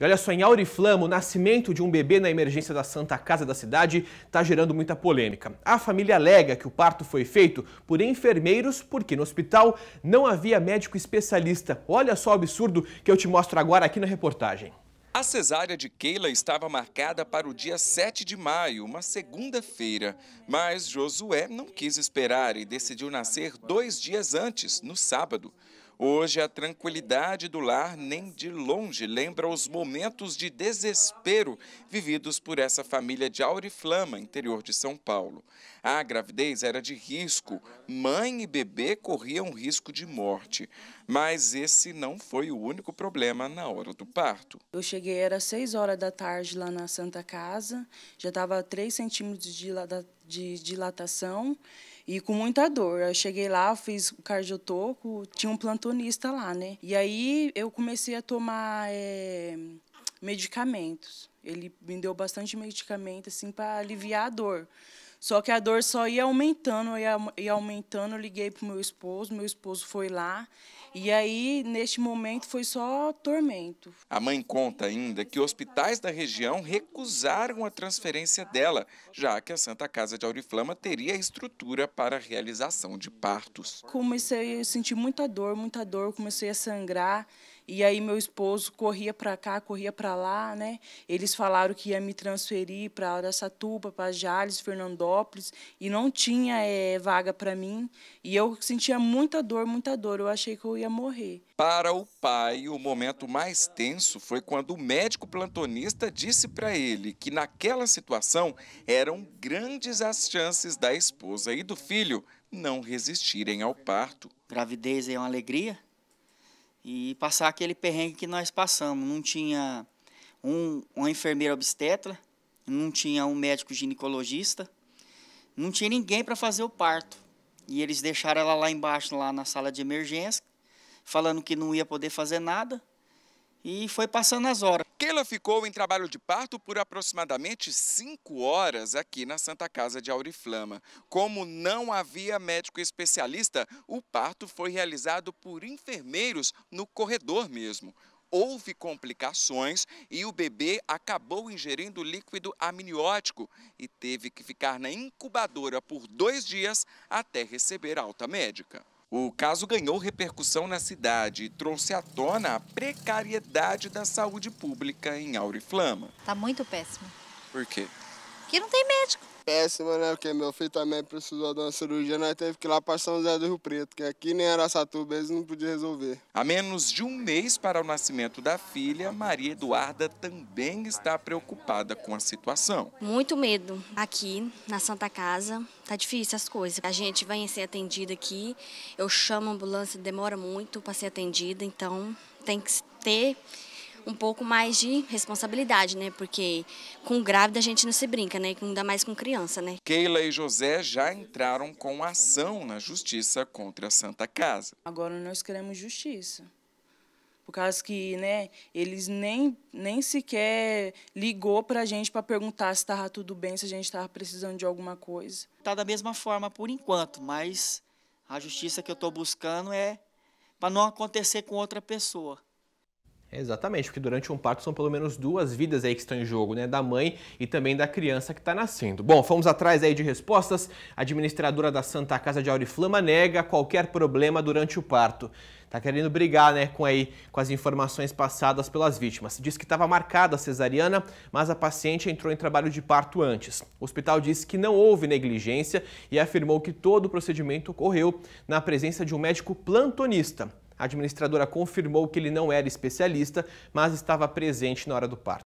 E olha só, em Auriflama, o nascimento de um bebê na emergência da Santa Casa da cidade está gerando muita polêmica. A família alega que o parto foi feito por enfermeiros porque no hospital não havia médico especialista. Olha só o absurdo que eu te mostro agora aqui na reportagem. A cesárea de Keila estava marcada para o dia 7 de maio, uma segunda-feira, mas Josué não quis esperar e decidiu nascer dois dias antes, no sábado. Hoje, a tranquilidade do lar nem de longe lembra os momentos de desespero vividos por essa família de Auriflama, interior de São Paulo. A gravidez era de risco, mãe e bebê corriam risco de morte. Mas esse não foi o único problema na hora do parto. Eu cheguei, era 6 horas da tarde lá na Santa Casa, já estava 3 centímetros de dilatação e com muita dor. Eu cheguei lá, fiz o cardiotoco, tinha um plantonista lá, né? E aí eu comecei a tomar é, medicamentos. Ele me deu bastante medicamento assim para aliviar a dor. Só que a dor só ia aumentando, ia, aumentando. Eu liguei pro meu esposo, meu esposo foi lá. E aí, neste momento, foi só tormento. A mãe conta ainda que hospitais da região recusaram a transferência dela, já que a Santa Casa de Auriflama teria estrutura para a realização de partos. Comecei a sentir muita dor, muita dor, comecei a sangrar. E aí meu esposo corria para cá, corria para lá, né? Eles falaram que ia me transferir para Araçatuba, para Jales, Fernandópolis, e não tinha é, vaga para mim. E eu sentia muita dor, muita dor. Eu achei que eu ia morrer. Para o pai, o momento mais tenso foi quando o médico plantonista disse para ele que naquela situação eram grandes as chances da esposa e do filho não resistirem ao parto. Gravidez é uma alegria? e passar aquele perrengue que nós passamos. Não tinha um, uma enfermeira obstetra, não tinha um médico ginecologista, não tinha ninguém para fazer o parto. E eles deixaram ela lá embaixo, lá na sala de emergência, falando que não ia poder fazer nada, e foi passando as horas. Keila ficou em trabalho de parto por aproximadamente cinco horas aqui na Santa Casa de Auriflama. Como não havia médico especialista, o parto foi realizado por enfermeiros no corredor mesmo houve complicações e o bebê acabou ingerindo líquido amniótico e teve que ficar na incubadora por dois dias até receber alta médica. O caso ganhou repercussão na cidade e trouxe à tona a precariedade da saúde pública em Auriflama. Está muito péssimo. Por quê? Porque não tem médico péssima, né? Porque meu filho também precisou de uma cirurgia, nós teve que ir lá para São José do Rio Preto, que aqui nem Araçatuba eles não podiam resolver. Há menos de um mês para o nascimento da filha, Maria Eduarda também está preocupada com a situação. Muito medo. Aqui na Santa Casa tá difícil as coisas. A gente vai ser atendida aqui, eu chamo a ambulância, demora muito para ser atendida, então tem que ter um pouco mais de responsabilidade, né? Porque com grávida a gente não se brinca, né? Ainda mais com criança, né? Keila e José já entraram com ação na justiça contra a Santa Casa. Agora nós queremos justiça. Por causa que, né, eles nem, nem sequer ligou pra gente para perguntar se estava tudo bem, se a gente estava precisando de alguma coisa. Tá da mesma forma por enquanto, mas a justiça que eu estou buscando é para não acontecer com outra pessoa. Exatamente, porque durante um parto são pelo menos duas vidas aí que estão em jogo, né? Da mãe e também da criança que está nascendo. Bom, fomos atrás aí de respostas. A administradora da Santa Casa de Auriflama nega qualquer problema durante o parto. Tá querendo brigar, né, com aí com as informações passadas pelas vítimas. Diz que estava marcada a cesariana, mas a paciente entrou em trabalho de parto antes. O hospital disse que não houve negligência e afirmou que todo o procedimento ocorreu na presença de um médico plantonista. A administradora confirmou que ele não era especialista, mas estava presente na hora do parto.